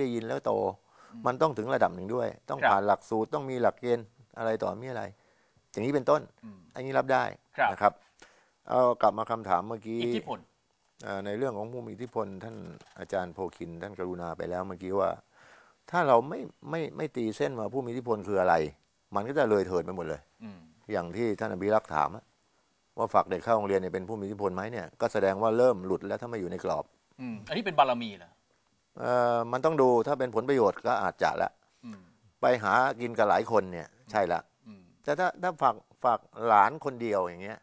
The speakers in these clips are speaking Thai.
ที่ได้ยินแล้วโตมันต้องถึงระดับหนึ่งด้วย ต้องผ่านหลักสูตรต้องมีหลักเกณฑ์อะไรต่อมีอะไร อย่างนี้เป็นต้นอันนี้รับได้นะครับ เอากลับมาคำถามเมื่อกี้อิทธิพลในเรื่องของผู้มีอิทธิพล ท่านอาจารย์โพคิน ท่านกรุณาไปแล้วเมื่อกี้ว่า ถ้าเราไม่ไม่ไม่ตีเส้นมาผู้มีอิทธิพลคืออะไร มันก็จะเลยเถิดไปหมดเลยอย่างที่ท่านอภิรักษ์ถามว่าฝากเด็กเข้าโรงเรียนเนี่ยเป็นผู้มีอิทธิพลไหมเนี่ยก็แสดงว่าเริ่มหลุดแล้ว ถ้าไม่อยู่ในกรอบอันนี้เป็นบารมีเหรอมันต้องดูถ้าเป็นผลประโยชน์ก็อาจจะละไปหากินกับหลายคนเนี่ยใช่ละแต่ถ้าถ้าฝากฝากหลานคนเดียวอย่างเงี้ย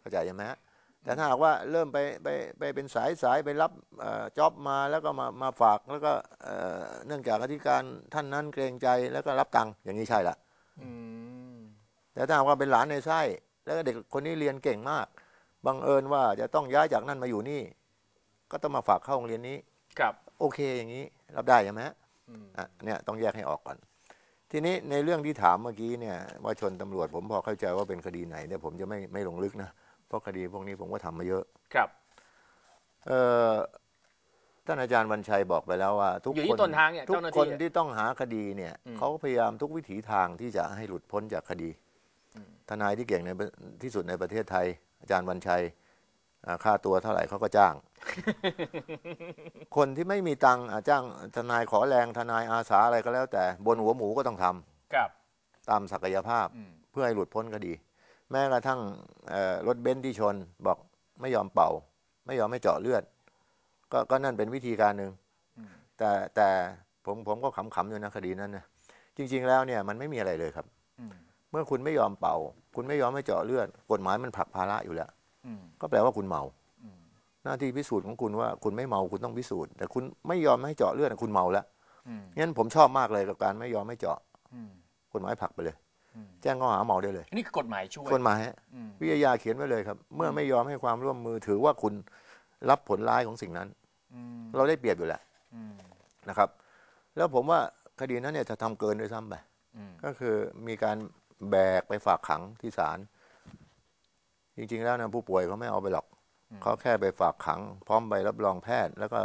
เข้าใจไหมฮะแต่ถ้าหากว่าเริ่มไปไปไปเป็นสายสายไปรับจ็อบมาแล้วก็มามาฝากแล้วก็เนื่องจากอธิการท่านนั้นเกรงใจแล้วก็รับตังค์อย่างนี้ใช่ละแต่ถ้าหากว่าเป็นหลานในไส้แล้วเด็กคนนี้เรียนเก่งมากบังเอิญว่าจะต้องย้ายจากนั่นมาอยู่นี่ ก็ต้องมาฝากเข้าโรงเรียนนี้ครับโอเคอย่างนี้ รับได้ใช่ไหมอ่ะเนี่ยต้องแยกให้ออกก่อน ทีนี้ในเรื่องที่ถามเมื่อกี้เนี่ย ว่าชนตำรวจผมพอเข้าใจว่าเป็นคดีไหนเนี่ยผมจะไม่ไม่ลงลึกนะเพราะคดีพวกนี้ผมก็ทำมาเยอะ ครับเอ่อท่านอาจารย์วันชัยบอกไปแล้วว่า ทุกคนทุกคนที่ต้องหาคดีเนี่ยเขาพยายามทุกวิถีทางที่จะให้หลุดพ้นจากคดีทนายที่เก่งในที่สุดในประเทศไทย อาจารย์วันชัยค่าตัวเท่าไหร่เขาก็จ้าง คนที่ไม่มีตังค์จ้างทนายขอแรง ทนายอาสาอะไรก็แล้ว แต่บนหัวหมูก็ต้องทำตามศักยภาพเพื่อให้หลุดพ้นคดี แม้กระทั่งรถเบนซ์ที่ชนบอกไม่ยอมเป่า ไม่ยอมให้เจาะเลือดกก็นั่นเป็นวิธีการหนึ่ง แต่แต่ผมผมก็ขำๆอยู่นะคดีนั้นนะจริงๆแล้วเนี่ยมันไม่มีอะไรเลยครับเมื่อคุณไม่ยอมเป่า คุณไม่ยอมให้เจาะเลือด กฎหมายมันผลักภาระอยู่แล้วก็แปลว่าคุณเมาหน้าที่พิสูจน์ของคุณว่าคุณไม่เมาคุณต้องพิสูจน์แต่คุณไม่ยอมให้เจาะเลือดคุณเมาแล้วงั้นผมชอบมากเลยกับการไม่ยอมให้เจาะกฎหมายผักไปเลยแจ้งข้อหาเมาได้เลยนี่คือกฎหมายช่วยกฎหมายวิทยาเขียนไว้เลยครับ เมื่อไม่ยอมให้ความร่วมมือถือว่าคุณรับผลร้ายของสิ่งนั้นเราได้เปรียบอยู่แล้วนะครับ แล้วผมว่าคดีนั้นเนี่ยจะทำเกินด้วยซ้ำไปก็คือมีการแบกไปฝากขังที่ศาลจริงๆแล้วนะผู้ป่วยเขาไม่เอาไปหรอก เขาแค่ไปฝากขังพร้อมใบรับรองแพทย์แล้วก็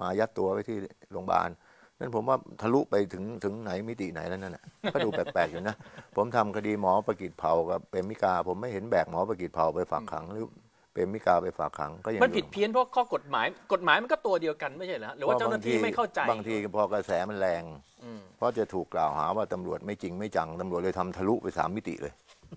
มายัดตัวไว้ที่โรงพยาบาลนั่นผมว่าทะลุไปถึงถึงไหนมิติไหนแล้วนั่นแหละก็ดูแปลกๆอยู่นะผมทำคดีหมอประกิตเผากับเปรมิกา ผมไม่เห็นแบกหมอประกิตเผาไปฝากขังหรือเปรมิกาไปฝากขังก็ยังมันผิดเพี้ยนเพราะข้อกฎหมายกฎหมายมันก็ตัวเดียวกันไม่ใช่เหรอหรือว่าเจ้าหน้าที่ไม่เข้าใจบางทีพอกระแสมันแรงเพราะจะถูกกล่าวหาว่าตำรวจไม่จริงไม่จังตำรวจเลยทำทะลุไปสามมิติเลย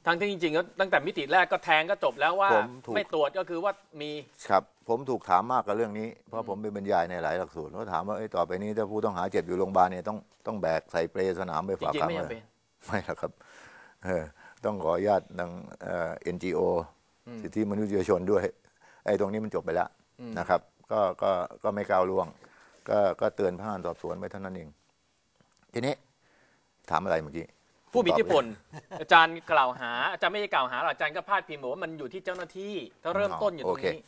ทั้งที่จริงๆแล้วตั้งแต่มิติแรกก็แทงก็จบแล้วว่าไม่ตรวจก็คือว่ามี ครับ ผมถูกถามมากกับเรื่องนี้เพราะผมเป็นบรรยายในหลายหลักสูตรเขาถามว่าเอ้ต่อไปนี้ถ้าผู้ต้องหาเจ็บอยู่โรงพยาบาลเนี่ยต้องต้องแบกใส่เปรย์สนามไปฝากขังเลยไม่หรอกครับเออต้องขออนุญาตทางเอ็นจีโอสิทธิมนุษยชนด้วย ไอ้ตรงนี้มันจบไปแล้วนะครับ ก็ก็ก็ไม่ก้าวล่วง ก็ก็เตือนพนักงานสอบสวนไว้เท่านั้นเองทีนี้ถามอะไรเมื่อกี้ผู้มีอิทธิพลอาจารย์กล่าวหาอาจารย์ไม่ได้กล่าวหาหรอกอาจารย์ก็พาดพิงบอกว่ามันอยู่ที่เจ้าหน้าที่ ถ้าเริ่มต้นอยู่ตรงนี้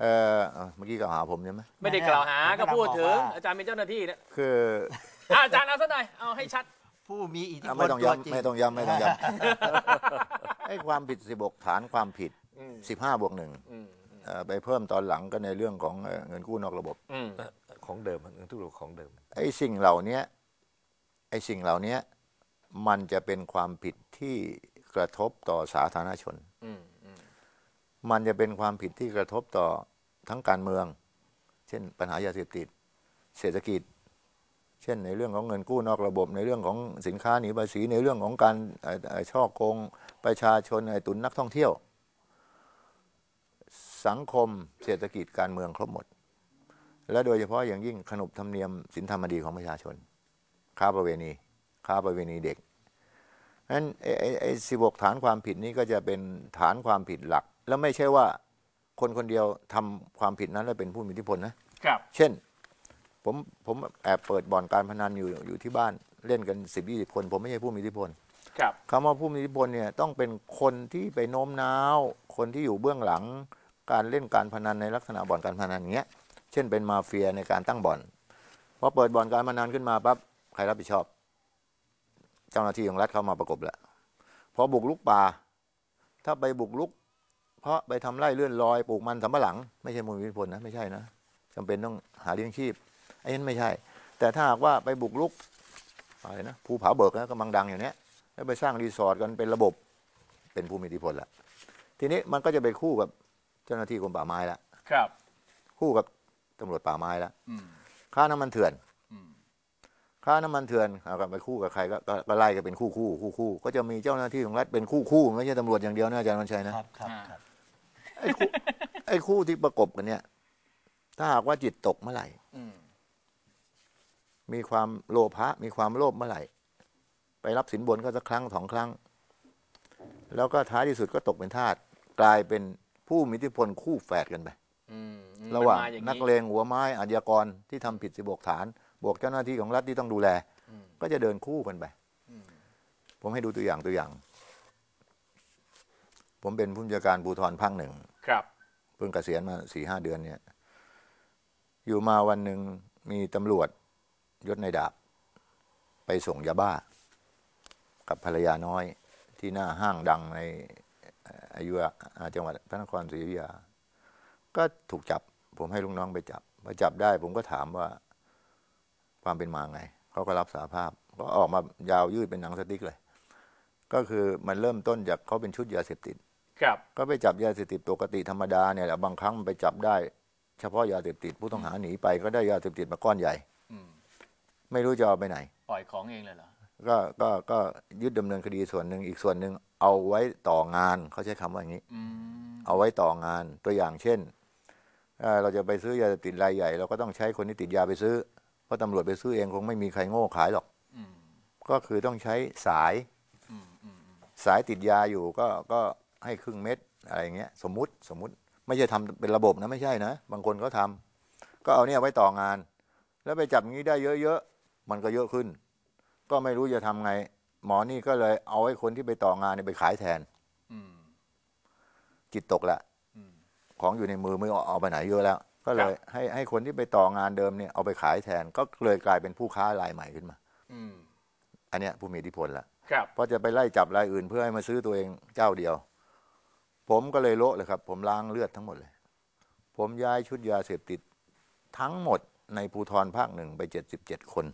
เออเมื่อกี้กล่าวหาผมใช่ไหมไม่ได้กล่าวหาก็พูดถึงอาจารย์เป็นเจ้าหน้าที่เนี่ยคือ อาจารย์เอาซะหน่อยเอาให้ชัด ผู้มีอิทธิพลไม่ต้องย้ำไม่ต้องย้ำไม่ต้องย้ำให้ความผิดสิบกฐานความผิดสิบห้าบวกหนึ่งไปเพิ่มตอนหลังก็ในเรื่องของเงินกู้นอกระบบของเดิมเงินทุกระบของเดิมไอ้สิ่งเหล่านี้ไอ้สิ่งเหล่านี้มันจะเป็นความผิดที่กระทบต่อสาธารณชน มันจะเป็นความผิดที่กระทบต่อทั้งการเมือง เช่น ปัญหายาเสพติด เศรษฐกิจ เช่น ในเรื่องของเงินกู้นอกระบบ ในเรื่องของสินค้าหนีภาษี ในเรื่องของการช่อโกงประชาชนตุนนักท่องเที่ยว สังคม เศรษฐกิจ การเมืองครบหมด และโดยเฉพาะอย่างยิ่งขนบธรรมเนียมสินธรรมดีของประชาชน ค้าประเวณีค้าประเวณีเด็กนั้นไอ้สิบกฐานความผิดนี้ก็จะเป็นฐานความผิดหลัก แล้วไม่ใช่ว่าคนคนเดียวทำความผิดนั้นแล้วเป็นผู้มีอิทธิพลนะ ครับ เช่นผมผมแอบเปิดบ่อนการพนันอยู่อยู่ที่บ้านเล่นกันสิบยี่สิบคน ผมไม่ใช่ผู้มีอิทธิพล ครับคำว่าผู้มีอิทธิพลเนี่ยต้องเป็นคนที่ไปโน้มน้าว คนที่อยู่เบื้องหลังการเล่นการพนันในลักษณะบ่อนการพนันเงี้ย เช่นเป็นมาเฟียในการตั้งบ่อนพอเปิดบ่อนการพนันขึ้นมาปั๊บใครรับผิดชอบเจ้าหน้าที่ของรัฐเข้ามาประกบแล้วพอบุกลุกป่า ถ้าไปบุกลุก เพราะไปทำไร่เลื่อนลอย ปลูกมันสำปะหลัง ไม่ใช่มูลวิผลนะไม่ใช่นะจำเป็นต้องหาเลี้ยงชีพไอ้นั้นไม่ใช่ แต่ถ้าหากว่าไปบุกลุกอะไรนะภูผาเบิกนะกำลังดังอย่างนี้แล้วไปสร้างรีสอร์ทกันเป็นระบบเป็นผู้มีอิทธิพลละทีนี้มันก็จะไปคู่กับเจ้าหน้าที่กรมป่าไม้ละครับ คู่กับตำรวจป่าไม้ละค่าน้ำมันเถื่อนค้าน้ำมันเถื่อนเอากับไปคู่กับใคร ก็ไล่กันเป็นคู่คู่คู่คู่ก็จะมีเจ้าหน้าที่ของรัฐเป็นคู่คู่ไม่ใช่ตำรวจอย่างเดียวนะอาจารย์วันชัยนะครับครับครับไอ้คู่ไอ้คู่ที่ประกบกันเนี่ย ถ้าหากว่าจิตตกเมื่อไหร่มีความโลภะมีความโลภเมื่อไหร่ ไปรับสินบนก็สักครั้งสองครั้ง แล้วก็ท้ายที่สุดก็ตกเป็นทาสกลายเป็นผู้มีอิทธิพลคู่แฝดกันไประหว่างนักเลงหัวไม้อาญากรที่ทำผิดสิบกฐานบวกเจ้าหน้าที่ของรัฐที่ต้องดูแล ก็จะเดินคู่กันไป ผมให้ดูตัวอย่างตัวอย่าง ผมเป็นผู้จัดการบูทรภาคหนึ่ง ครับเพิ่งเกษียณมาสี่ห้าเดือนเนี่ย อยู่มาวันหนึ่งมีตำรวจยศในดาบ ไปส่งยาบ้ากับภรรยาน้อย ที่หน้าห้างดังในอายุจังหวัด พระนครศรีอยุธยา ก็ถูกจับ ผมให้ลูกน้องไปจับพอจับได้ ผมก็ถามว่าความเป็นมาไง เขาก็รับสาภาพก็ออกมายาวยืดเป็นหนังสติ๊กเลย ก็คือมันเริ่มต้นจากเขาเป็นชุดยาเสพติด ครับ ก็ไปจับยาเสพติดปกติธรรมดาเนี่ยแหละ บางครั้งไปจับได้เฉพาะยาเสพติดผู้ต้องหาหนีไปก็ได้ยาเสพติดมาก้อนใหญ่ไม่รู้จะเอาไปไหน ปล่อยของเองเลยเหรอ ก็ก็ก็ยึดดำเนินคดีส่วนหนึ่งอีกส่วนหนึ่งเอาไว้ต่องานเขาใช้คำว่าอย่างนี้เอาไว้ต่องาน ตัวอย่างเช่น เราจะไปซื้อยาเสพติดรายใหญ่เราก็ต้องใช้คนที่ติดยาไปซื้อพราะตำรวจไปซื้อเองคงไม่มีใครโง่ขายหรอก ก็คือต้องใช้สายสายติดยาอยู่ ก็ก็ให้ครึ่งเม็ดอะไรเงี้ยสมมุติสมมุติ ไม่ใช่ทำเป็นระบบนะไม่ใช่นะ บางคนก็ทำ ก็เอาเนี่ยไว้ต่องาน แล้วไปจับงี้ได้เยอะ ๆ มันก็เยอะขึ้น ก็ไม่รู้จะทำไง หมอนี่ก็เลยเอาไอ้คนที่ไปต่องานเนี่ยไปขายแทนจิตตกละของอยู่ในมือไม่เอาไปไหนเยอะแล้วก็เลยให้ให้คนที่ไปต่องานเดิมเนี่ยเอาไปขายแทนก็เลยกลายเป็นผู้ค้ารายใหม่ขึ้นมาอันเนี้ยผู้มีอิทธิพลละเพราะจะไปไล่จับรายอื่นเพื่อให้มาซื้อตัวเองเจ้าเดียว ผมก็เลยโละเลยครับ ผมล้างเลือดทั้งหมดเลย ผมย้ายชุดยาเสพติดทั้งหมดในภูทรภาคหนึ่งไปเจ็ดสิบเจ็ดคน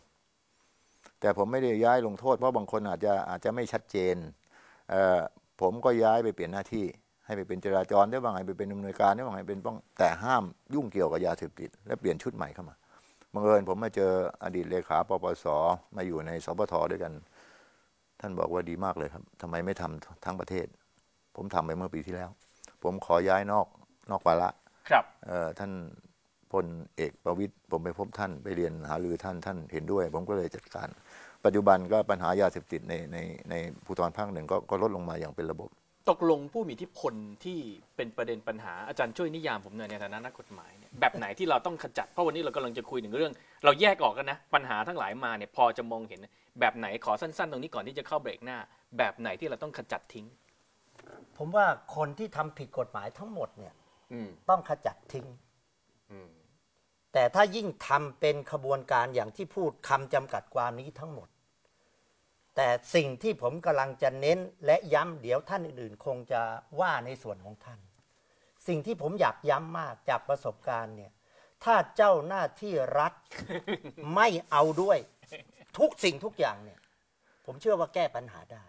แต่ผมไม่ได้ย้ายลงโทษ เพราะบางคนอาจจะอาจจะไม่ชัดเจนผมก็ย้ายไปเปลี่ยนหน้าที่ให้ไปเป็นจราจรได้บ้างให้ไปเป็นดำเนินการได้บ้างให้เป็นป้องแต่ห้ามยุ่งเกี่ยวกับยาเสพติด และเปลี่ยนชุดใหม่เข้ามา บังเอิญผมมาเจออดีตเลขาปปสมาอยู่ในสปทด้วยกัน ท่านบอกว่าดีมากเลยครับ ทำไมไม่ทำทั้งประเทศ ผมทำไปเมื่อปีที่แล้ว ผมขอย้ายนอกนอกวาระครับท่านพลเอกประวิทย์ผมไปพบท่านไปเรียนหาลือท่านท่านเห็นด้วย ผมก็เลยจัดการ ปัจจุบันก็ปัญหายาเสพติดในในในภูธรภาคหนึ่งก็ลดลงมาอย่างเป็นระบบตกลงผู้มีอิทธิพลที่เป็นประเด็นปัญหา อาจารย์ช่วยนิยามผมหน่อยในฐานะนักกฎหมายเนี่ยแบบไหนที่เราต้องขจัดเพราะวันนี้เรากำลังจะคุยถึงเรื่อง เราแยกออกกันนะ ปัญหาทั้งหลายมาเนี่ยพอจะมองเห็น แบบไหนขอสั้น ๆ ตรงนี้ก่อนที่จะเข้าเบรกหน้า แบบไหนที่เราต้องขจัดทิ้ง ผมว่าคนที่ทำผิดกฎหมายทั้งหมดเนี่ยต้องขจัดทิ้งแต่ถ้ายิ่งทำเป็นขบวนการอย่างที่พูดคำจำกัดความนี้ทั้งหมดแต่สิ่งที่ผมกำลังจะเน้นและย้ำเดี๋ยวท่านอื่นๆ คงจะว่าในส่วนของท่าน สิ่งที่ผมอยากย้ำมากจากประสบการณ์เนี่ย ถ้าเจ้าหน้าที่รัฐไม่เอาด้วยทุกสิ่งทุกอย่างเนี่ย ผมเชื่อว่าแก้ปัญหาได้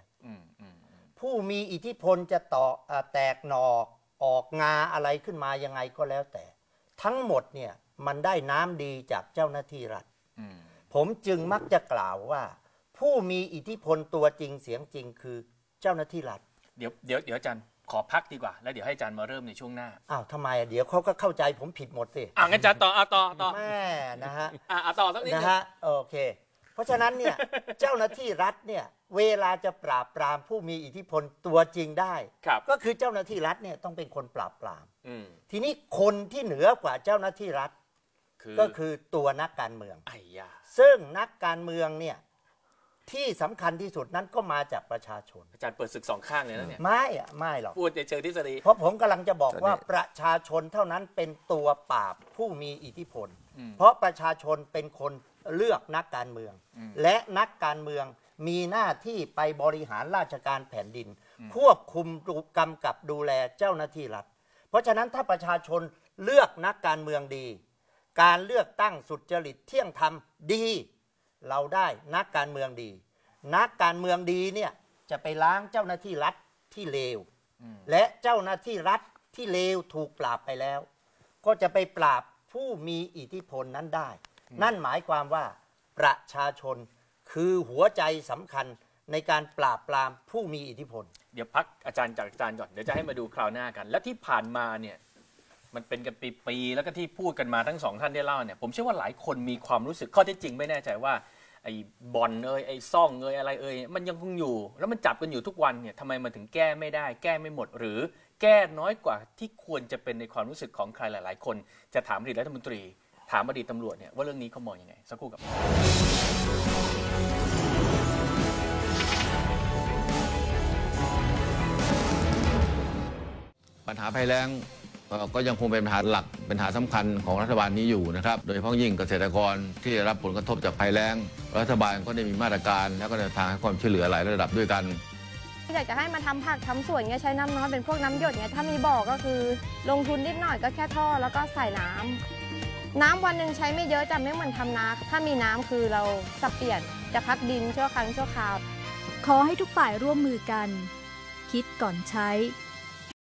ผู้มีอิทธิพลจะต่อแตกหนอกออกงาอะไรขึ้นมายังไงก็แล้วแต่ ทั้งหมดเนี่ยมันได้น้ำดีจากเจ้าหน้าที่รัฐผมจึงมักจะกล่าวว่าผู้มีอิทธิพลตัวจริงเสียงจริงคือเจ้าหน้าที่รัฐ เดี๋ยวเดี๋ยวเดี๋ยวอาจารย์ขอพักดีกว่า แล้วเดี๋ยวให้อาจารย์มาเริ่มในช่วงหน้าอ้าวทำไมอ่ะเดี๋ยวเขาก็เข้าใจผมผิดหมดสิอ่ะงั้นจันต่ออ่ะต่อต่อแม่นะฮะอ่ะอ่ะต่อสักนิดนะฮะโอเค เพราะฉะนั้นเนี่ยเจ้าหน้าที่รัฐเนี่ย เวลาจะปราบปรามผู้มีอิทธิพลตัวจริงได้ครับก็คือเจ้าหน้าที่รัฐเนี่ยต้องเป็นคนปราบปรามอืมทีนี้คนที่เหนือกว่าเจ้าหน้าที่รัฐคือก็คือตัวนักการเมืองไอ้ยาซึ่งนักการเมืองเนี่ยที่สำคัญที่สุดนั้นก็มาจากประชาชน อาจารย์เปิดศึกสองข้างเลยนะเนี่ยไม่อะไม่หรอกพูดในเชิงทฤษฎีเพราะผมกำลังจะบอกว่าประชาชนเท่านั้นเป็นตัวปราบผู้มีอิทธิพลเพราะประชาชนเป็นคนเลือกนักการเมือง และนักการเมืองมีหน้าที่ไปบริหารราชการแผ่นดิน ควบคุมกำกับดูแลเจ้าหน้าที่รัฐเพราะฉะนั้นถ้าประชาชนเลือกนักการเมืองดี การเลือกตั้งสุดจริตเที่ยงธรรมดีเราได้นักการเมืองดี นักการเมืองดีเนี่ยจะไปล้างเจ้าหน้าที่รัฐที่เลว และเจ้าหน้าที่รัฐที่เลวถูกปราบไปแล้ว ก็จะไปปราบผู้มีอิทธิพลนั้นได้ นั่นหมายความว่าประชาชนคือหัวใจสำคัญในการปราบปรามผู้มีอิทธิพล เดี๋ยวพักอาจารย์จากอาจารย์ก่อนเดี๋ยวจะให้มาดูคราวหน้ากัน และที่ผ่านมาเนี่ยมันเป็นกันปีๆ แล้วก็ที่พูดกันมาทั้งสองท่านได้เล่าเนี่ยผมเชื่อว่าหลายคนมีความรู้สึกข้อที่จริงไม่แน่ใจว่าไอ้บอลเอ้ยไอ้ซ่องเอ้ยอะไรเอ้ยมันยังคงอยู่ แล้วมันจับกันอยู่ทุกวันเนี่ยทำไมมันถึงแก้ไม่ได้ แก้ไม่หมด หรือแก้น้อยกว่าที่ควรจะเป็นในความรู้สึกของใครหลายๆ คนจะถามอดีตรัฐมนตรี ถามอดีตตำรวจเนี่ยว่าเรื่องนี้เขามองอยังไงสักครู่กับ ปัญหาภัยแล้งก็ยังคงเป็นปัญหาหลักเป็นปัญหาสำคัญของรัฐบาลนี้อยู่นะครับ โดยเฉพาะยิ่งเกษตรกรที่ได้รับผลกระทบจากภัยแล้งรัฐบาลก็ได้มีมาตรการ และก็แนวทางให้ความช่วยเหลือหลายระดับด้วยกันอยากจะให้มาทำผักทำสวนเงี้ยใช้น้ำน้อยเป็นพวกน้ำหยดเงี้ยถ้ามีบ่อก็คือ ลงทุนนิดหน่อยก็แค่ท่อ แล้วก็ใส่น้ำ น้ำวันหนึ่งใช้ไม่เยอะจะไม่เหมือนทำนาถ้ามีน้ำคือเราสับเปลี่ยนจะพักดินชั่วครั้งชั่วคราวขอให้ทุกฝ่ายร่วมมือกัน คิดก่อนใช้